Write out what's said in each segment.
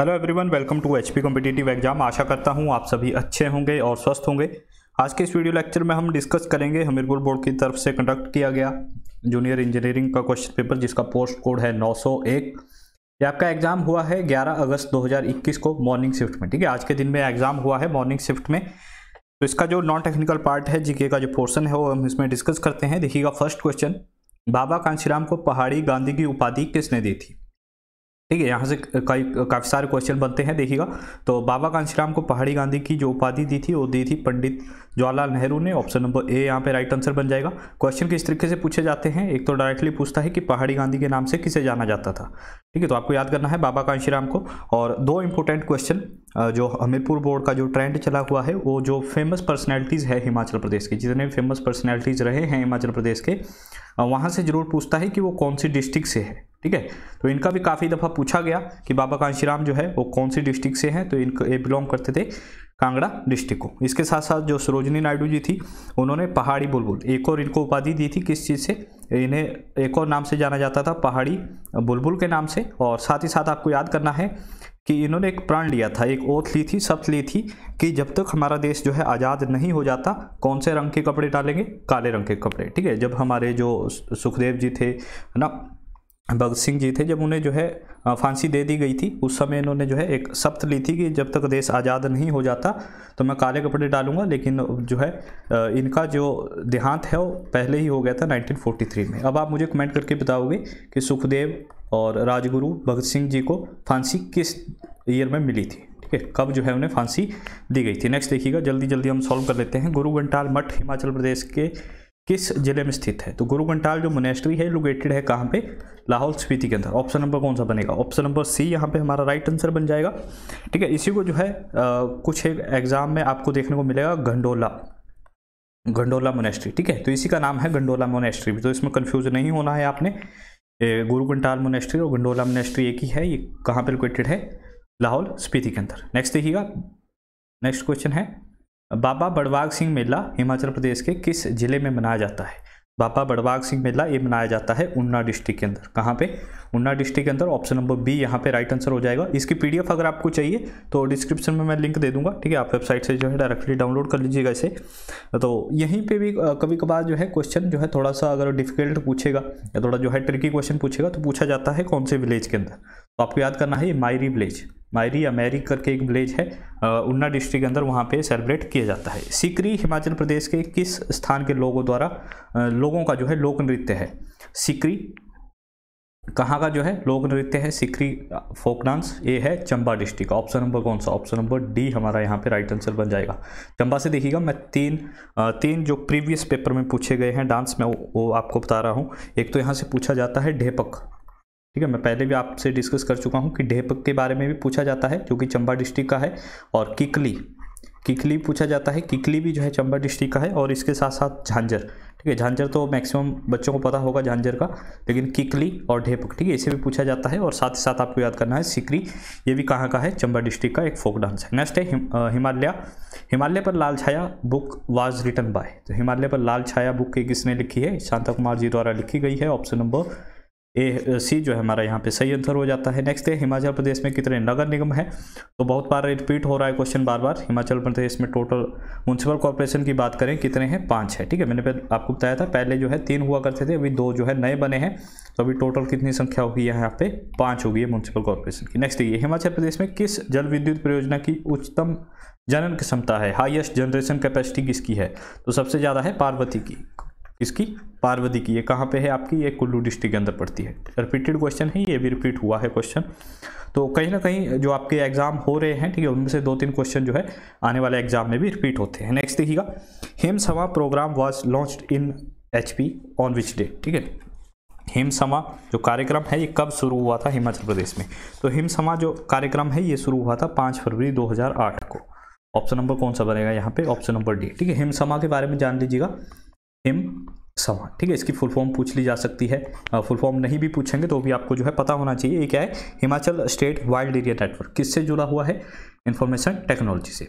hello everyone welcome to HP competitive exam आशा करता हूँ आप सभी अच्छे होंगे और स्वस्थ होंगे आज के इस वीडियो लेक्चर में हम डिस्कस करेंगे हमीरपुर बोर्ड की तरफ से कंडक्ट किया गया जूनियर इंजीनियरिंग का क्वेश्चन पेपर जिसका पोस्ट कोड है 901 ये आपका एग्जाम हुआ है 11 अगस्त 2021 को मॉर्निंग शिफ्ट में ठीक है आज के दिन में एग्जाम हुआ है मॉर्निंग शिफ्ट में तो इसका जो नॉन टेक्निकल पार्ट है जीके का जो पोर्सन है वो हम इसमें डिस्कस करते हैं देखिएगा फर्स्ट क्वेश्चन बाबा कांशीराम को पहाड़ी गांधी की उपाधि किसने दी थी ठीक है यहाँ से कई काफ़ी सारे क्वेश्चन बनते हैं देखिएगा तो बाबा कांशीराम को पहाड़ी गांधी की जो उपाधि दी थी वो दी थी पंडित जवाहरलाल नेहरू ने ऑप्शन नंबर ए यहाँ पे राइट आंसर बन जाएगा क्वेश्चन किस तरीके से पूछे जाते हैं एक तो डायरेक्टली पूछता है कि पहाड़ी गांधी के नाम से किसे जाना जाता था ठीक है तो आपको याद करना है बाबा कांशीराम को और दो इंपॉर्टेंट क्वेश्चन जो हमीरपुर बोर्ड का जो ट्रेंड चला हुआ है वो जो फेमस पर्सनैलिटीज़ है हिमाचल प्रदेश के जितने फेमस पर्सनैलिटीज़ रहे हैं हिमाचल प्रदेश के वहाँ से ज़रूर पूछता है कि वो कौन सी डिस्ट्रिक्ट से है ठीक है तो इनका भी काफ़ी दफ़ा पूछा गया कि बाबा कांशीराम जो है वो कौन सी डिस्ट्रिक्ट से हैं तो इनको ये बिलोंग करते थे कांगड़ा डिस्ट्रिक्ट को इसके साथ साथ जो सरोजनी नायडू जी थी उन्होंने पहाड़ी बुलबुल एक और इनको उपाधि दी थी किस चीज़ से इन्हें एक और नाम से जाना जाता था पहाड़ी बुलबुल के नाम से और साथ ही साथ आपको याद करना है कि इन्होंने एक प्राण लिया था एक ओथ ली थी शब्द ली थी कि जब तक हमारा देश जो है आज़ाद नहीं हो जाता कौन से रंग के कपड़े डालेंगे काले रंग के कपड़े ठीक है जब हमारे जो सुखदेव जी थे है ना भगत सिंह जी थे जब उन्हें जो है फांसी दे दी गई थी उस समय इन्होंने जो है एक शब्द ली थी कि जब तक देश आज़ाद नहीं हो जाता तो मैं काले कपड़े डालूंगा लेकिन जो है इनका जो देहांत है वो पहले ही हो गया था 1943 में अब आप मुझे कमेंट करके बताओगे कि सुखदेव और राजगुरु भगत सिंह जी को फांसी किस ईयर में मिली थी ठीक है कब जो है उन्हें फांसी दी गई थी नेक्स्ट देखिएगा जल्दी जल्दी हम सॉल्व कर लेते हैं गुरु घंटाल मठ हिमाचल प्रदेश के किस जिले में स्थित है तो गुरु जो मोनेस्ट्री है लोकेटेड है कहाँ पे लाहौल स्पीति के अंदर ऑप्शन नंबर कौन सा बनेगा ऑप्शन नंबर सी यहाँ पे हमारा राइट आंसर बन जाएगा ठीक है इसी को जो है आ, कुछ एक एग्जाम में आपको देखने को मिलेगा गंडोला गंडोला मोनेस्ट्री ठीक है तो इसी का नाम है गंडोला मोनेस्ट्री भी तो इसमें कन्फ्यूज नहीं होना है आपने गुरु मोनेस्ट्री और गंडोला मोनेस्ट्री एक ही है ये कहाँ पर लोकेटेड है लाहौल स्पीति के अंदर नेक्स्ट देखिएगा नेक्स्ट क्वेश्चन है बाबा बड़वाग सिंह मेला हिमाचल प्रदेश के किस ज़िले में मनाया जाता है बाबा बड़वाग सिंह मेला ये मनाया जाता है ऊना डिस्ट्रिक्ट के अंदर कहाँ पे ऊना डिस्ट्रिक्ट के अंदर ऑप्शन नंबर बी यहाँ पे राइट आंसर हो जाएगा इसकी पीडीएफ अगर आपको चाहिए तो डिस्क्रिप्शन में मैं लिंक दे दूंगा ठीक है आप वेबसाइट से जो है डायरेक्टली डाउनलोड कर लीजिएगा इसे तो यहीं पर भी कभी कभार जो है क्वेश्चन जो है थोड़ा सा अगर डिफिकल्ट पूछेगा या थोड़ा जो है ट्रिकी क्वेश्चन पूछेगा तो पूछा जाता है कौन से विलेज के अंदर तो आपको याद करना है मायरी विलेज मायरी या मैरी करके एक विलेज है उन्ना डिस्ट्रिक्ट के अंदर वहाँ पे सेलिब्रेट किया जाता है सिकरी हिमाचल प्रदेश के किस स्थान के लोगों द्वारा लोगों का जो है लोक नृत्य है सिकरी कहाँ का जो है लोक नृत्य है सिकरी फोक डांस ये है चंबा डिस्ट्रिक्ट ऑप्शन नंबर कौन सा ऑप्शन नंबर डी हमारा यहाँ पे राइट आंसर बन जाएगा चंबा से देखिएगा मैं तीन तीन जो प्रीवियस पेपर में पूछे गए हैं डांस में वो, वो आपको बता रहा हूँ एक तो यहाँ से पूछा जाता है ढेपक ठीक है मैं पहले भी आपसे डिस्कस कर चुका हूँ कि ढेपक के बारे में भी पूछा जाता है जो कि चंबा डिस्ट्रिक्ट का है और किकली किकली पूछा जाता है किकली भी जो है चंबा डिस्ट्रिक्ट का है और इसके साथ साथ झांझर ठीक है झांझर तो मैक्सिमम बच्चों को पता होगा झांझर का लेकिन किकली और ढेपक ठीक है इसे भी पूछा जाता है और साथ ही साथ आपको याद करना है सिकरी ये भी कहाँ का है चंबा डिस्ट्रिक्ट का एक फोक डांस है नेक्स्ट है हिमालय हिमालय पर लाल छाया बुक वाज रिटन बाय तो हिमालय पर लाल छाया बुक किसने लिखी है शांता कुमार जी द्वारा लिखी गई है ऑप्शन नंबर ए सी जो है हमारा यहाँ पे सही आंसर हो जाता है नेक्स्ट है हिमाचल प्रदेश में कितने नगर निगम है तो बहुत बार रिपीट हो रहा है क्वेश्चन बार बार हिमाचल प्रदेश में टोटल म्यूनसिपल कॉरपोरेशन की बात करें कितने हैं पाँच है ठीक है मैंने आपको बताया था पहले जो है तीन हुआ करते थे अभी दो जो है नए बने हैं तो अभी टोटल कितनी संख्या होगी यहाँ पे पाँच होगी म्यूनसिपल कॉरपोरेशन की नेक्स्ट ये हिमाचल प्रदेश में किस जल विद्युत परियोजना की उच्चतम जनन क्षमता है हाईएस्ट जनरेशन कैपेसिटी किसकी है तो सबसे ज़्यादा है पार्वती की इसकी पार्वती की ये कहाँ पे है आपकी ये कुल्लू डिस्ट्रिक्ट के अंदर पड़ती है रिपीटेड क्वेश्चन है ये भी रिपीट हुआ है क्वेश्चन तो कहीं ना कहीं जो आपके एग्जाम हो रहे हैं ठीक है उनमें से दो तीन क्वेश्चन जो है आने वाले एग्जाम में भी रिपीट होते हैं नेक्स्ट देखिएगा समा प्रोग्राम वॉज लॉन्च इन एच ऑन विच डे ठीक है हिमसमा जो कार्यक्रम है ये कब शुरू हुआ था हिमाचल प्रदेश में तो हिमसमा जो कार्यक्रम है ये शुरू हुआ था पाँच फरवरी 2008 को ऑप्शन नंबर कौन सा बनेगा यहाँ पे ऑप्शन नंबर डी ठीक है हिमसमा के बारे में जान लीजिएगा हिम समान ठीक है इसकी फुल फॉर्म पूछ ली जा सकती है फुल फॉर्म नहीं भी पूछेंगे तो भी आपको जो है पता होना चाहिए ये क्या है Himachal state wild area network किससे जुड़ा हुआ है इन्फॉर्मेशन टेक्नोलॉजी से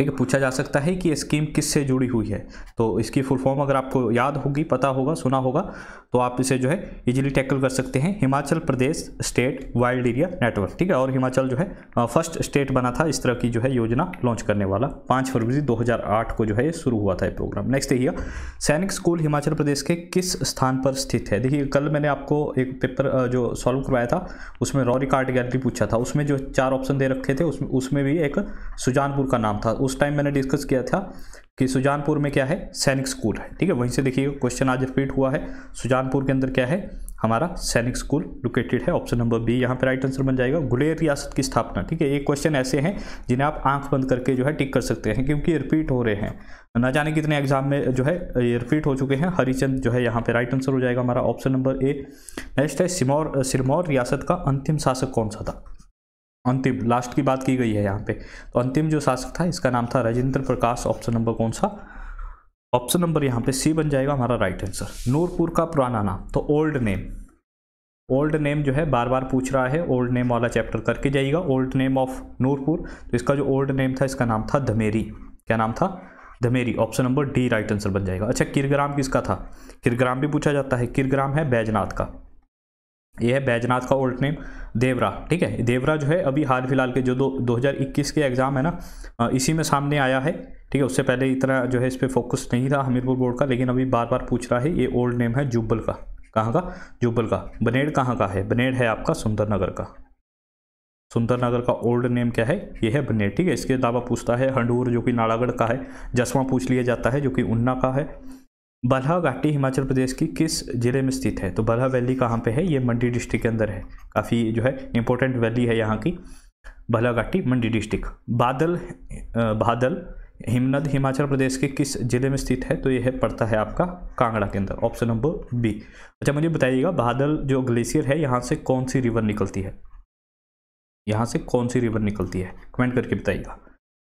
ठीक है पूछा जा सकता है कि ये स्कीम किससे जुड़ी हुई है तो इसकी फुल फॉर्म अगर आपको याद होगी पता होगा सुना होगा तो आप इसे जो है इजीली टैकल कर सकते हैं Himachal Pradesh state wild area network ठीक है और हिमाचल जो है फर्स्ट स्टेट बना था इस तरह की जो है योजना लॉन्च करने वाला पाँच फरवरी दो को जो है शुरू हुआ था ये प्रोग्राम नेक्स्ट देखिए सैनिक स्कूल हिमाचल प्रदेश के किस स्थान पर स्थित है देखिए कल मैंने आपको एक पेपर जो सॉल्व करवाया था उसमें रॉरी कार्ड गैलरी पूछा था उसमें जो चार ऑप्शन दे रखे थे उसमें उसमें भी एक सुजानपुर का नाम था उस टाइम मैंने डिस्कस किया था कि सुजानपुर में क्या है सैनिक स्कूल है ठीक है वहीं से देखिए क्वेश्चन आज रिपीट हुआ है सुजानपुर के अंदर क्या है हमारा सैनिक स्कूल लोकेटेड है ऑप्शन नंबर बी यहाँ पे राइट आंसर बन जाएगा गुलेर रियासत की स्थापना ठीक है ये क्वेश्चन ऐसे हैं जिन्हें आप आंख बंद करके जो है टिक कर सकते हैं क्योंकि रिपीट हो रहे हैं ना जाने कितने एग्जाम में जो है ये रिपीट हो चुके हैं हरिचंद जो है यहाँ पे राइट आंसर हो जाएगा हमारा ऑप्शन नंबर ए नेक्स्ट है सिमौर सिरमौर रियासत का अंतिम शासक कौन सा था अंतिम लास्ट की बात की गई है यहाँ पे तो अंतिम जो शासक था इसका नाम था राजेंद्र प्रकाश ऑप्शन नंबर कौन सा ऑप्शन नंबर यहाँ पे सी बन जाएगा हमारा राइट आंसर नूरपुर का पुराना नाम तो ओल्ड नेम ओल्ड नेम जो है बार बार पूछ रहा है ओल्ड नेम वाला चैप्टर करके जाइएगा ओल्ड नेम ऑफ नूरपुर तो इसका जो ओल्ड नेम था इसका नाम था धमेरी क्या नाम था Dhameri option number D right answer बन जाएगा अच्छा किरग्राम किसका था किरग्राम भी पूछा जाता है किरग्राम है बैजनाथ का ये है बैजनाथ का ओल्ड नेम देवरा ठीक है देवरा जो है अभी हाल फिलहाल के जो दो इक्कीस के एग्ज़ाम है ना इसी में सामने आया है ठीक है उससे पहले इतना जो है इस पर फोकस नहीं था हमीरपुर बोर्ड का लेकिन अभी बार बार पूछ रहा है ये ओल्ड नेम है जुब्बल का कहाँ का जुब्बल का बनेड़ कहाँ का है बनेड़ है आपका सुंदरनगर का सुंदरनगर का ओल्ड नेम क्या है ये है बनेड़ ठीक है इसके अलावा पूछता है हंडूर जो कि नालागढ़ का है जसवा पूछ लिया जाता है जो कि उन्ना का है बल्हा घाटी हिमाचल प्रदेश की किस ज़िले में स्थित है तो बल्हा वैली कहाँ पे है ये मंडी डिस्ट्रिक्ट के अंदर है काफ़ी जो है इंपॉर्टेंट वैली है यहाँ की बल्हा घाटी मंडी डिस्ट्रिक्ट बादल बादल हिमनद हिमाचल प्रदेश के किस जिले में स्थित है तो यह है पड़ता है आपका कांगड़ा के अंदर ऑप्शन नंबर बी अच्छा मुझे बताइएगा बादल जो ग्लेशियर है यहाँ से कौन सी रिवर निकलती है यहाँ से कौन सी रिवर निकलती है कमेंट करके बताइएगा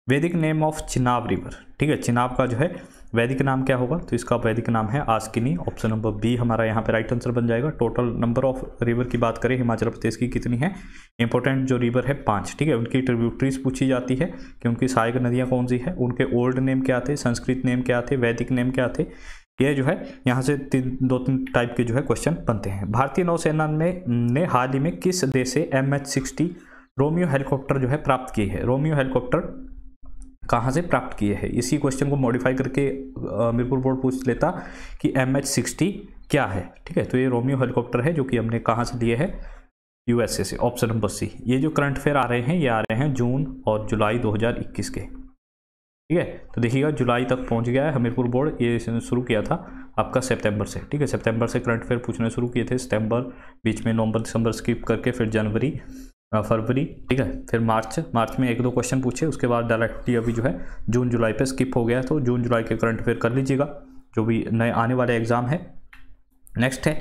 वैदिक नेम ऑफ चिनाब रिवर ठीक है चिनाब का जो है वैदिक नाम क्या होगा तो इसका वैदिक नाम है आस्किनी ऑप्शन नंबर बी हमारा यहाँ पे राइट आंसर बन जाएगा टोटल नंबर ऑफ रिवर की बात करें हिमाचल प्रदेश की कितनी है इंपॉर्टेंट जो रिवर है पांच ठीक है उनकी ट्रिब्यूटरीज पूछी जाती है कि उनकी सहायक नदियाँ कौन सी है उनके ओल्ड नेम क्या थे संस्कृत नेम क्या थे वैदिक नेम क्या थे ये जो है यहाँ से तीन दो तीन टाइप के जो है क्वेश्चन बनते हैं भारतीय नौसेना में ने हाल ही में किस देश से M H sixty Romeo helicopter जो है प्राप्त की है रोमियो हेलीकॉप्टर कहाँ से प्राप्त किए हैं इसी क्वेश्चन को मॉडिफाई करके मीरपुर बोर्ड पूछ लेता कि एम एच सिक्सटी क्या है ठीक है तो ये रोमियो हेलीकॉप्टर है जो कि हमने कहाँ से लिए है यूएसए से ऑप्शन नंबर सी ये जो करंट फेयर आ रहे हैं ये आ रहे हैं जून और जुलाई 2021 के ठीक है तो देखिएगा जुलाई तक पहुँच गया है हमीरपुर बोर्ड ये शुरू किया था आपका सेप्टेम्बर से ठीक है सेप्टेम्बर से करंट फेयर पूछने शुरू किए थे सितंबर बीच में नवंबर दिसंबर स्किप करके फिर जनवरी फरवरी ठीक है फिर मार्च मार्च में एक दो क्वेश्चन पूछे उसके बाद डायरेक्टली अभी जो है जून जुलाई पे स्किप हो गया तो जून जुलाई के करंट अफेयर कर लीजिएगा जो भी नए आने वाले एग्ज़ाम है नेक्स्ट है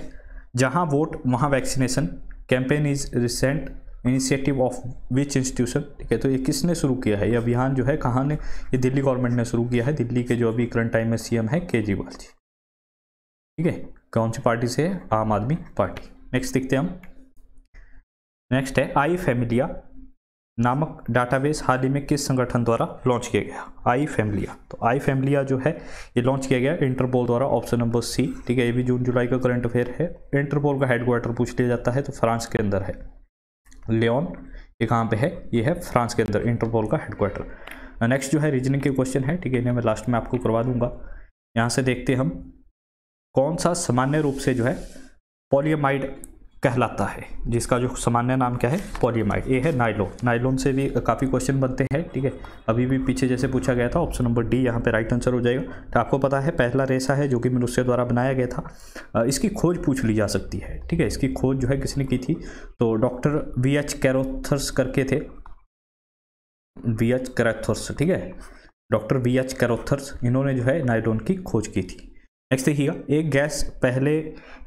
जहाँ वोट वहाँ vaccination campaign is recent initiative of which institution ठीक है तो ये किसने शुरू किया है ये अभियान जो है कहाँ ने ये दिल्ली गवर्नमेंट ने शुरू किया है दिल्ली के जो अभी करंट टाइम में सी है केजरीवाल जी ठीक है कौन सी पार्टी से है आम आदमी पार्टी नेक्स्ट देखते हैं हम नेक्स्ट है आई फैमिलिया नामक डाटाबेस हाल ही में किस संगठन द्वारा लॉन्च किया गया आई फैमिलिया तो आई फैमिलिया जो है ये लॉन्च किया गया इंटरपोल द्वारा ऑप्शन नंबर सी ठीक है ये भी जून जुलाई का करंट अफेयर है इंटरपोल का हेडक्वार्टर पूछ लिया जाता है तो फ्रांस के अंदर है लियोन ये कहाँ पे है ये है फ्रांस के अंदर इंटरपोल का हेडक्वार्टर नेक्स्ट जो है रीजनिंग के क्वेश्चन है ठीक है इन्हें मैं लास्ट में आपको करवा दूंगा यहाँ से देखते हम कौन सा सामान्य रूप से जो है पोलियोमाइड कहलाता है जिसका जो सामान्य नाम क्या है पॉलीमाइड ये है नाइलोन नाइलोन से भी काफ़ी क्वेश्चन बनते हैं ठीक है अभी भी पीछे जैसे पूछा गया था ऑप्शन नंबर डी यहाँ पे राइट आंसर हो जाएगा तो आपको पता है पहला रेसा है जो कि मनुष्य द्वारा बनाया गया था इसकी खोज पूछ ली जा सकती है ठीक है इसकी खोज जो है किसने की थी तो डॉक्टर वी एच कैरोथर्स करके थे वी एच कैरोथर्स ठीक है डॉक्टर वी एच कैरोथर्स इन्होंने जो है नाइलोन की खोज की थी नेक्स्ट देखिएगा एक गैस पहले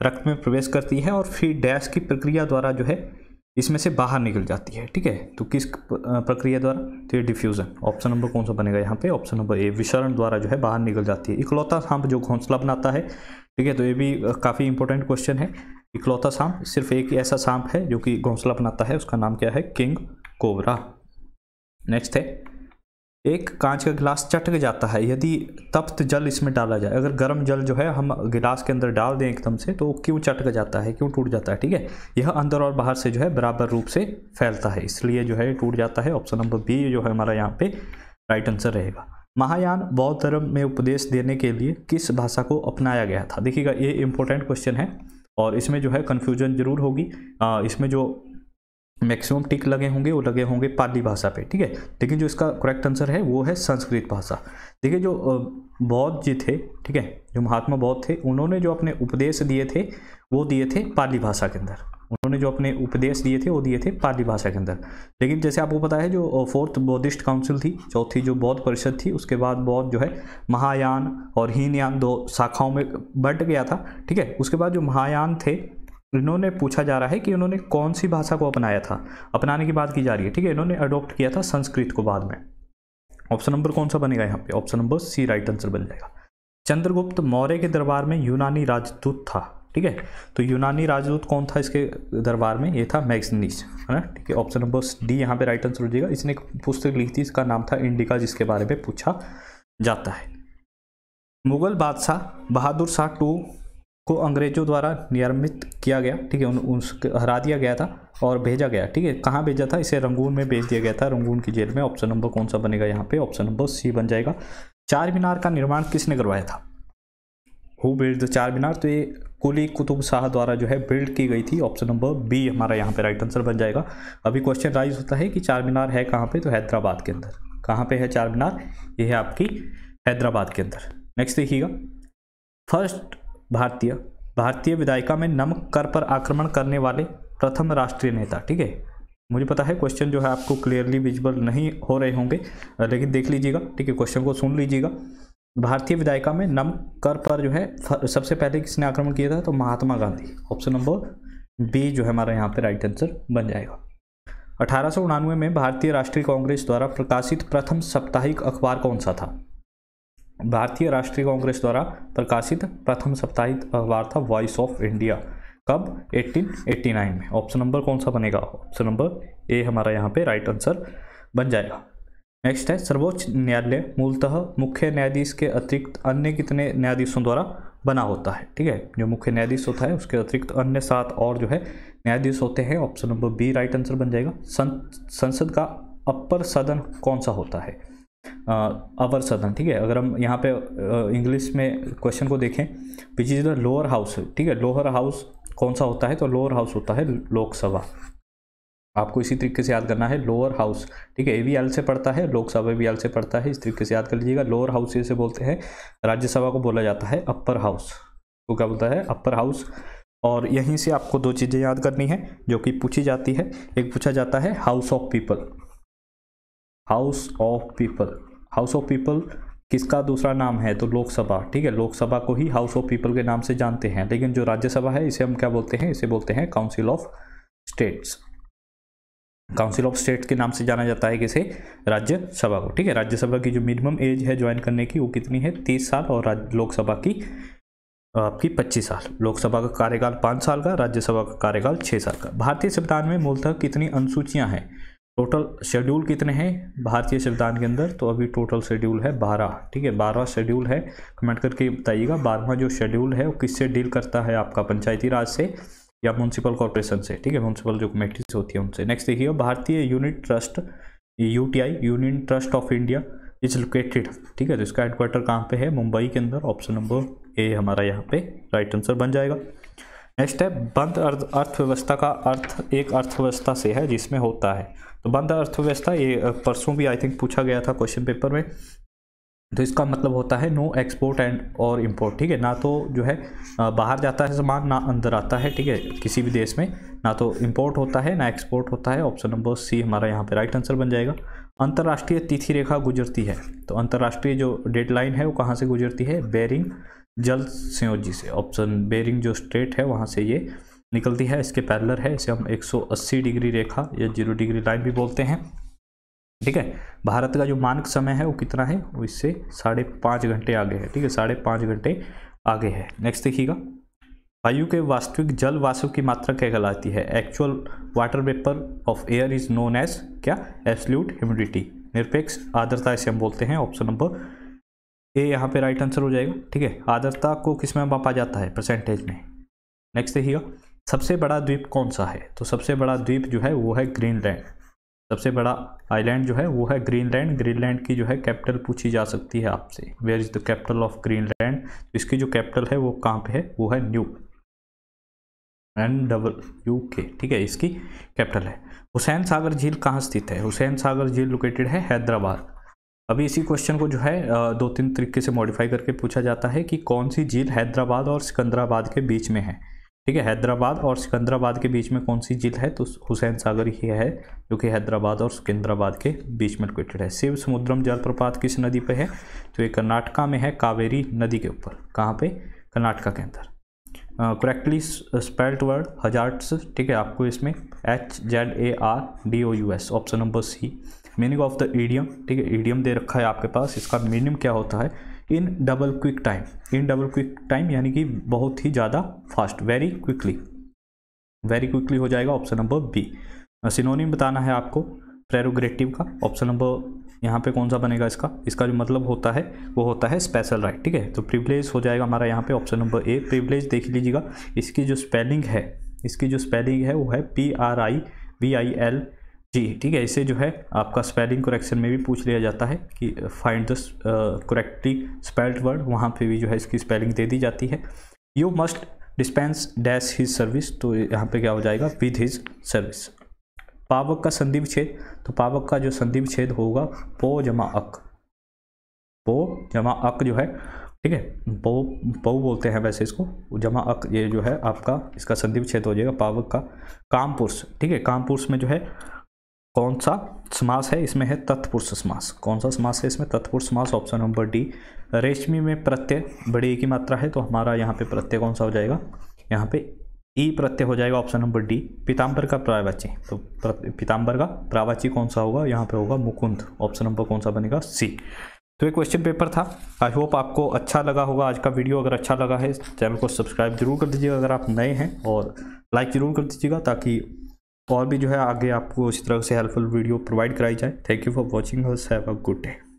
रक्त में प्रवेश करती है और फिर डैश की प्रक्रिया द्वारा जो है इसमें से बाहर निकल जाती है ठीक है तो किस प्रक्रिया द्वारा तो ये डिफ्यूज़न ऑप्शन नंबर कौन सा बनेगा यहाँ पे ऑप्शन नंबर ए विषरण द्वारा जो है बाहर निकल जाती है इकलौता सांप जो घोंसला बनाता है ठीक है तो ये भी काफ़ी इंपॉर्टेंट क्वेश्चन है इकलौता सांप सिर्फ एक ऐसा सांप है जो कि घोंसला बनाता है उसका नाम क्या है किंग कोबरा नेक्स्ट है एक कांच का गिलास चटक जाता है यदि तप्त जल इसमें डाला जाए अगर गर्म जल जो है हम गिलास के अंदर डाल दें एकदम से तो क्यों चटक जाता है क्यों टूट जाता है ठीक है यह अंदर और बाहर से जो है बराबर रूप से फैलता है इसलिए जो है टूट जाता है ऑप्शन नंबर बी जो है हमारा यहाँ पे राइट आंसर रहेगा महायान बौद्ध धर्म में उपदेश देने के लिए किस भाषा को अपनाया गया था देखिएगा ये इंपॉर्टेंट क्वेश्चन है और इसमें जो है कन्फ्यूजन जरूर होगी इसमें जो मैक्सिमम टिक लगे होंगे वो लगे होंगे पाली भाषा पे ठीक है लेकिन जो इसका करेक्ट आंसर है वो है संस्कृत भाषा देखिए जो बौद्ध जी थे ठीक है जो महात्मा बौद्ध थे उन्होंने जो अपने उपदेश दिए थे वो दिए थे पाली भाषा के अंदर उन्होंने जो अपने उपदेश दिए थे वो दिए थे पाली भाषा के अंदर लेकिन जैसे आपको पता है जो फोर्थ बौद्धिस्ट काउंसिल थी चौथी जो बौद्ध परिषद थी उसके बाद बौद्ध जो है महायान और हीनयान दो शाखाओं में बंट गया था ठीक है उसके बाद जो महायान थे इन्होंने पूछा जा रहा है कि इन्होंने कौन सी भाषा को अपनाया था अपनाने की बात की जा रही है ठीक है इन्होंने अडॉप्ट किया था संस्कृत को बाद में ऑप्शन नंबर कौन सा बनेगा यहाँ पे option number C right answer बन जाएगा चंद्रगुप्त मौर्य के दरबार में यूनानी राजदूत था ठीक है तो यूनानी राजदूत कौन था इसके दरबार में ये था मैग्सनीस है ना ठीक है ऑप्शन नंबर डी यहाँ पे राइट आंसर हो जाएगा इसने एक पुस्तक लिखी थी इसका नाम था इंडिका जिसके बारे में पूछा जाता है मुगल बादशाह बहादुर शाह टू को अंग्रेज़ों द्वारा निर्मित किया गया ठीक है उन उसको हरा दिया गया था और भेजा गया ठीक है कहाँ भेजा था इसे रंगून में भेज दिया गया था रंगून की जेल में ऑप्शन नंबर कौन सा बनेगा यहाँ पे ऑप्शन नंबर सी बन जाएगा चार मीनार का निर्माण किसने करवाया था हु बिल्ड द चार मीनार तो ये कुली कुतुब शाह द्वारा जो है बिल्ड की गई थी ऑप्शन नंबर बी हमारा यहाँ पे राइट आंसर बन जाएगा अभी क्वेश्चन राइज होता है कि चार मीनार है कहाँ पे तो हैदराबाद के अंदर कहाँ पे है चार मीनार ये है आपकी हैदराबाद के अंदर नेक्स्ट देखिएगा फर्स्ट भारतीय भारतीय विधायिका में नमक कर पर आक्रमण करने वाले प्रथम राष्ट्रीय नेता ठीक है मुझे पता है क्वेश्चन जो है आपको क्लियरली विजिबल नहीं हो रहे होंगे लेकिन देख लीजिएगा ठीक है क्वेश्चन को सुन लीजिएगा भारतीय विधायिका में नमक कर पर जो है सबसे पहले किसने आक्रमण किया था तो Mahatma Gandhi option number B जो है हमारा यहाँ पे राइट आंसर बन जाएगा अठारह में भारतीय राष्ट्रीय कांग्रेस द्वारा प्रकाशित प्रथम साप्ताहिक अखबार कौन सा था भारतीय राष्ट्रीय कांग्रेस द्वारा प्रकाशित प्रथम साप्ताहिक अखबार था वॉइस ऑफ इंडिया कब 1889 में ऑप्शन नंबर कौन सा बनेगा ऑप्शन नंबर ए हमारा यहाँ पे राइट आंसर बन जाएगा नेक्स्ट है सर्वोच्च न्यायालय मूलतः मुख्य न्यायाधीश के अतिरिक्त अन्य कितने न्यायाधीशों द्वारा बना होता है ठीक है जो मुख्य न्यायाधीश होता है उसके अतिरिक्त अन्य सात और जो है न्यायाधीश होते हैं option number B right answer बन जाएगा सं, संसद का अपर सदन कौन सा होता है अवर सदन ठीक है अगर हम यहाँ पे इंग्लिश में क्वेश्चन को देखें which is the lower house ठीक है लोअर हाउस कौन सा होता है तो लोअर हाउस होता है लोकसभा आपको इसी तरीके से याद करना है लोअर हाउस ठीक है ए से पढ़ता है लोकसभा एल से पढ़ता है इस तरीके से याद कर लीजिएगा लोअर हाउस इसे बोलते हैं राज्यसभा को बोला जाता है अपर हाउस तो क्या बोलता है अपर हाउस और यहीं से आपको दो चीज़ें याद करनी है जो कि पूछी जाती है एक पूछा जाता है house of people house of people house of people किसका दूसरा नाम है तो लोकसभा ठीक है लोकसभा को ही हाउस ऑफ पीपल के नाम से जानते हैं लेकिन जो राज्यसभा है इसे हम क्या बोलते हैं इसे बोलते हैं council of states council of states के नाम से जाना जाता है किसे राज्यसभा को ठीक है राज्यसभा की जो मिनिमम एज है ज्वाइन करने की वो कितनी है तीस साल और लोकसभा की आपकी पच्चीस साल लोकसभा का कार्यकाल पाँच साल का राज्यसभा का कार्यकाल छः साल का भारतीय संविधान में मूलतः कितनी अनुसूचियाँ हैं टोटल शेड्यूल कितने हैं भारतीय संविधान के अंदर तो अभी टोटल शेड्यूल है बारह ठीक है बारह शेड्यूल है कमेंट करके बताइएगा बारहवा जो शेड्यूल है वो किससे डील करता है आपका पंचायती राज से या म्यूनसिपल कॉरपोरेशन से ठीक है म्यूनसिपल जो कमेटीज होती है उनसे नेक्स्ट देखिए भारतीय unit trust U union trust of India is located ठीक है तो इसका हेडक्वार्टर कहाँ पर है मुंबई के अंदर ऑप्शन नंबर ए हमारा यहाँ पे राइट आंसर बन जाएगा नेक्स्ट है बंद अर्थव्यवस्था का अर्थ एक अर्थव्यवस्था से है जिसमें होता है तो बंद अर्थव्यवस्था ये परसों भी आई थिंक पूछा गया था क्वेश्चन पेपर में तो इसका मतलब होता है नो एक्सपोर्ट एंड और इम्पोर्ट ठीक है ना तो जो है बाहर जाता है सामान ना अंदर आता है ठीक है किसी भी देश में ना तो इम्पोर्ट होता है ना एक्सपोर्ट होता है ऑप्शन नंबर सी हमारा यहाँ पे राइट आंसर बन जाएगा अंतर्राष्ट्रीय तिथि रेखा गुजरती है तो अंतर्राष्ट्रीय जो डेडलाइन है वो कहाँ से गुजरती है बेरिंग जल संयोजी से ऑप्शन बेरिंग जो स्ट्रेट है वहाँ से ये निकलती है इसके पैरलर है इसे हम 180 डिग्री रेखा या जीरो डिग्री लाइन भी बोलते हैं ठीक है भारत का जो मानक समय है वो कितना है वो इससे साढ़े पाँच घंटे आगे है ठीक है साढ़े पाँच घंटे आगे है नेक्स्ट देखिएगा वायु के वास्तविक जल वाष्प की मात्रा क्या कहलाती है actual water vapour of air is known as क्या एब्सल्यूट ह्यूमिडिटी निरपेक्ष आर्द्रता इसे हम बोलते हैं ऑप्शन नंबर ए यहाँ पे राइट आंसर हो जाएगा ठीक है आदरता को किस में मापा जाता है परसेंटेज में नेक्स्ट देखिएगा सबसे बड़ा द्वीप कौन सा है तो सबसे बड़ा द्वीप जो है वो है ग्रीनलैंड सबसे बड़ा आइलैंड जो है वो है ग्रीनलैंड ग्रीनलैंड की जो है कैपिटल पूछी जा सकती है आपसे where is the capital of Greenland land इसकी जो कैपिटल है वो कहाँ पे है वो है न्यू एन डबल यू के ठीक है इसकी कैपिटल है हुसैन सागर झील कहाँ स्थित है हुसैन सागर झील लोकेटेड है हैदराबाद अभी इसी क्वेश्चन को जो है दो तीन तरीके से मॉडिफाई करके पूछा जाता है कि कौन सी झील हैदराबाद और सिकंदराबाद के बीच में है ठीक है हैदराबाद और सिकंदराबाद के बीच में कौन सी झील है तो हुसैन सागर ही है जो कि हैदराबाद और सिकंदराबाद के बीच में लोकेटेड है शिव समुद्रम जलप्रपात किस नदी पर है तो ये कर्नाटका में है कावेरी नदी के ऊपर कहाँ पे कर्नाटका के अंदर करेक्टली स्पेल्ट वर्ड हजार्ट्स ठीक है आपको इसमें H Z A R D O U S option number C meaning of the idiom ठीक है ईडियम दे रखा है आपके पास इसका मीनिंग क्या होता है in double quick time in double quick time यानी कि बहुत ही ज़्यादा fast very quickly very quickly हो जाएगा ऑप्शन नंबर बी सिनोनिम बताना है आपको प्रेरोग्रेटिव का ऑप्शन नंबर यहाँ पे कौन सा बनेगा इसका इसका जो मतलब होता है वो होता है स्पेशल राइट ठीक है तो प्रिवलेज हो जाएगा हमारा यहाँ पे ऑप्शन नंबर ए प्रिवलेज देख लीजिएगा इसकी जो स्पेलिंग है इसकी जो स्पेलिंग है वो है P R I V I L G ठीक है इसे जो है आपका स्पेलिंग करेक्शन में भी पूछ लिया जाता है कि find the correctly spelled word वहाँ पर भी जो है इसकी स्पेलिंग दे दी जाती है you must dispense dash his service तो यहाँ पे क्या हो जाएगा विद हिज सर्विस पावक का संधि विच्छेद तो पावक का जो संधि विच्छेद होगा पो जमा अक पो जमा अक जो है ठीक है पो पो बोलते हैं वैसे इसको जमा अक ये जो है आपका इसका संधि विच्छेद हो जाएगा पावक का पुरुष ठीक है पुरुष में जो है कौन सा समास है इसमें है तत्पुरुष समास कौन सा समास है इसमें तत्पुरुष समास ऑप्शन नंबर डी रेशमी में प्रत्यय बड़ी की मात्रा है तो हमारा यहाँ पे प्रत्यय कौन सा हो जाएगा यहाँ पे ई e प्रत्यय हो जाएगा ऑप्शन नंबर डी पीताम्बर का प्रावाची तो पीताम्बर का प्रावाची कौन सा होगा यहाँ पे होगा मुकुंद ऑप्शन नंबर कौन सा बनेगा सी तो ये क्वेश्चन पेपर था आई होप आपको अच्छा लगा होगा आज का वीडियो अगर अच्छा लगा है चैनल को सब्सक्राइब जरूर कर दीजिएगा अगर आप नए हैं और लाइक ज़रूर कर दीजिएगा ताकि और भी जो है आगे आपको इस तरह से हेल्पफुल वीडियो प्रोवाइड कराई जाए थैंक यू फॉर वॉचिंग हस हैव अ गुड डे